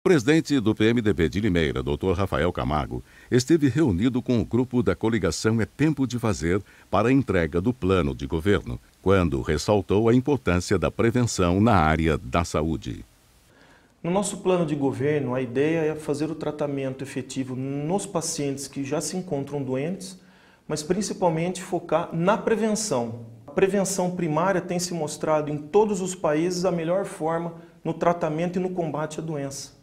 O presidente do PMDB de Limeira, Dr. Rafael Camargo, esteve reunido com o grupo da coligação É Tempo de Fazer para a entrega do plano de governo, quando ressaltou a importância da prevenção na área da saúde. No nosso plano de governo, a ideia é fazer o tratamento efetivo nos pacientes que já se encontram doentes, mas principalmente focar na prevenção. A prevenção primária tem se mostrado em todos os países a melhor forma no tratamento e no combate à doença.